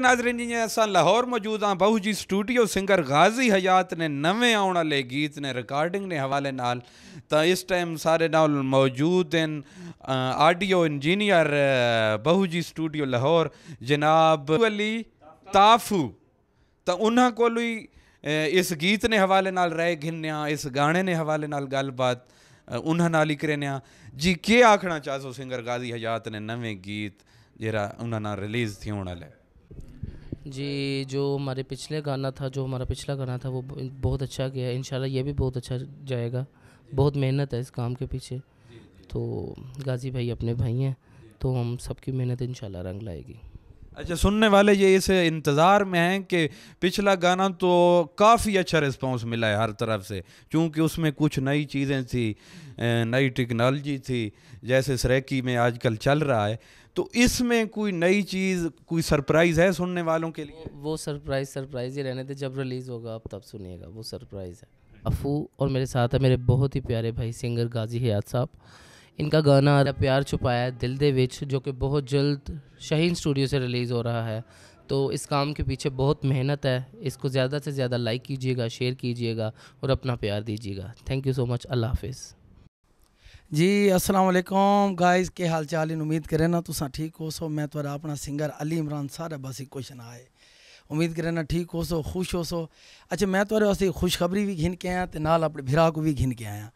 ਨਾਜ਼ਰੀਨ ਜਿਵੇਂ ਅਸਾਂ ਲਾਹੌਰ ਮੌਜੂਦ ਹਾਂ ਬਹੁ ਜੀ ਸਟੂਡੀਓ ਸਿੰਗਰ ਗਾਜ਼ੀ ਹਯਾਤ ਨੇ ਨਵੇਂ ਆਉਣ ਵਾਲੇ ਗੀਤ ਨੇ ਰਿਕਾਰਡਿੰਗ ਦੇ ਹਵਾਲੇ ਨਾਲ ਤਾਂ ਇਸ ਟਾਈਮ ਸਾਰੇ ਨਾਲ ਮੌਜੂਦ ਹਨ ਆਡੀਓ ਇੰਜੀਨੀਅਰ ਬਹੁ ਜੀ ਸਟੂਡੀਓ ਲਾਹੌਰ ਜਨਾਬ ਅਲੀ ਤਾਫੂ ਤਾਂ ਉਹਨਾਂ ਕੋਲ ਹੀ ਇਸ ਗੀਤ ਨੇ ਹਵਾਲੇ ਨਾਲ ਰਹਿ ਗਿੰਨਿਆ ਇਸ ਗਾਣੇ ਨੇ ਹਵਾਲੇ ਨਾਲ ਗੱਲਬਾਤ ਉਹਨਾਂ ਨਾਲ ਹੀ ਕਰਨੇ ਆ ਜੀ ਕੀ ਆਖਣਾ ਚਾਹੋ ਸਿੰਗਰ ਗਾਜ਼ੀ ਹਯਾਤ ਨੇ ਨਵੇਂ ਗੀਤ ਜਿਹੜਾ ਉਹਨਾਂ ਨਾਲ ਰਿਲੀਜ਼ ਥਿਉਣ ਵਾਲਾ जी जो हमारे पिछले गाना था जो हमारा पिछला गाना था वो बहुत अच्छा गया इन ये भी बहुत अच्छा जाएगा बहुत मेहनत है इस काम के पीछे तो गाजी भाई अपने भाई हैं तो हम सबकी मेहनत इन रंग लाएगी अच्छा सुनने वाले ये इस इंतज़ार में हैं कि पिछला गाना तो काफ़ी अच्छा रिस्पांस मिला है हर तरफ से क्योंकि उसमें कुछ नई चीज़ें थी नई टेक्नोलॉजी थी जैसे सरेकी में आजकल चल रहा है तो इसमें कोई नई चीज़ कोई सरप्राइज़ है सुनने वालों के लिए वो सरप्राइज़ सरप्राइज़ ही रहने थे जब रिलीज़ होगा आप तब सुनिएगा वो सरप्राइज़ है अफू और मेरे साथ है मेरे बहुत ही प्यारे भाई सिंगर गाजी हयात साहब इनका गाना प्यार छुपाया दिल दे विच जो कि बहुत जल्द शहीन स्टूडियो से रिलीज़ हो रहा है तो इस काम के पीछे बहुत मेहनत है इसको ज़्यादा से ज़्यादा लाइक कीजिएगा शेयर कीजिएगा और अपना प्यार दीजिएगा थैंक यू सो मच अल्लाह हाफिज़ जी अस्सलाम वालेकुम गाइस के हाल चाल इन उम्मीद करें ना तुसा ठीक हो सो मैं थोड़ा अपना सिंगर अली इमरान सारा बस एक क्वेश्चन आए उम्मीद करें ना ठीक हो सो खुश हो सो अच्छा मैं थोड़े वास्ते खुशखबरी भी घिन के आया तो नाल अपने भिरा को भी घिन के आया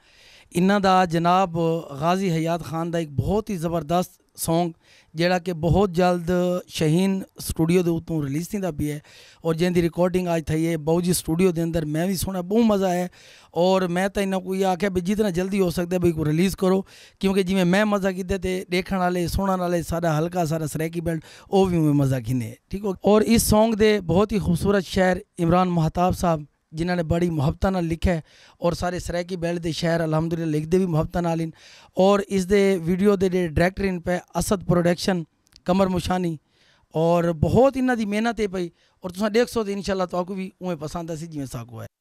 ਇਹਨਾਂ ਦਾ ਜਨਾਬ ਗਾਜ਼ੀ ਹਯਾਤ ਖਾਨ ਦਾ ਇੱਕ ਬਹੁਤ ਹੀ ਜ਼ਬਰਦਸਤ ਸੌਂਗ ਜਿਹੜਾ ਕਿ ਬਹੁਤ ਜਲਦ ਸ਼ਹੀਨ ਸਟੂਡੀਓ ਦੇ ਉਤੋਂ ਰਿਲੀਜ਼ ਥੀਂਦਾ ਪਈ ਹੈ ਔਰ ਜਿੰਦੀ ਰਿਕਾਰਡਿੰਗ ਅੱਜ ਥਈ ਹੈ ਬਾਉਜੀ ਸਟੂਡੀਓ ਦੇ ਅੰਦਰ ਮੈਂ ਵੀ ਸੁਣਾ ਬਹੁਤ ਮਜ਼ਾ ਆਇਆ ਔਰ ਮੈਂ ਤਾਂ ਇਹਨਾਂ ਕੋਈ ਆਖਿਆ ਵੀ ਜਿੰਨਾ ਜਲਦੀ ਹੋ ਸਕਦਾ ਬਈ ਕੋ ਰਿਲੀਜ਼ ਕਰੋ ਕਿਉਂਕਿ ਜਿਵੇਂ ਮੈਂ ਮਜ਼ਾ ਕੀਤਾ ਤੇ ਦੇਖਣ ਵਾਲੇ ਸੁਣਨ ਵਾਲੇ ਸਾਡਾ ਹਲਕਾ ਸਾਰਾ ਸਰੈਕੀ ਬੈਂਡ ਉਹ ਵੀ ਮਜ਼ਾ ਕਿਨੇ ਠੀਕ ਹੋ ਔਰ ਇਸ ਸੌਂਗ ਦੇ ਬਹੁਤ ਹੀ ਖੂਬਸੂਰਤ ਸ਼ਾਇਰ ਇਮਰਾਨ ਮਹਤਾਬ ਸਾਹਿਬ ਜਿਨ੍ਹਾਂ ਨੇ ਬੜੀ ਮੁਹੱਬਤਾਂ ਨਾਲ ਲਿਖਿਆ ਹੈ ਔਰ ਸਾਰੇ ਸਰੈਕੀ ਬੈਲ ਦੇ ਸ਼ਹਿਰ ਅਲਹਮਦੁਲਿਲਾ ਲਿਖਦੇ ਵੀ ਮੁਹੱਬਤਾਂ ਨਾਲ ਇਨ ਔਰ ਇਸ ਦੇ ਵੀਡੀਓ ਦੇ ਜਿਹੜੇ ਡਾਇਰੈਕਟਰ ਇਨ ਪੈ ਅਸਦ ਪ੍ਰੋਡਕਸ਼ਨ ਕਮਰ ਮੁਸ਼ਾਨੀ ਔਰ ਬਹੁਤ ਇਹਨਾਂ ਦੀ ਮਿਹਨਤ ਹੈ ਭਈ ਔਰ ਤੁਸੀਂ ਦੇਖ ਸਕਦੇ ਇਨਸ਼ਾਅੱਲਾ ਤੁਹਾਨੂੰ ਵੀ ਉਵੇਂ ਪਸੰਦ ਆਸੀ ਜਿਵੇਂ ਸਾਕੋ ਹੈ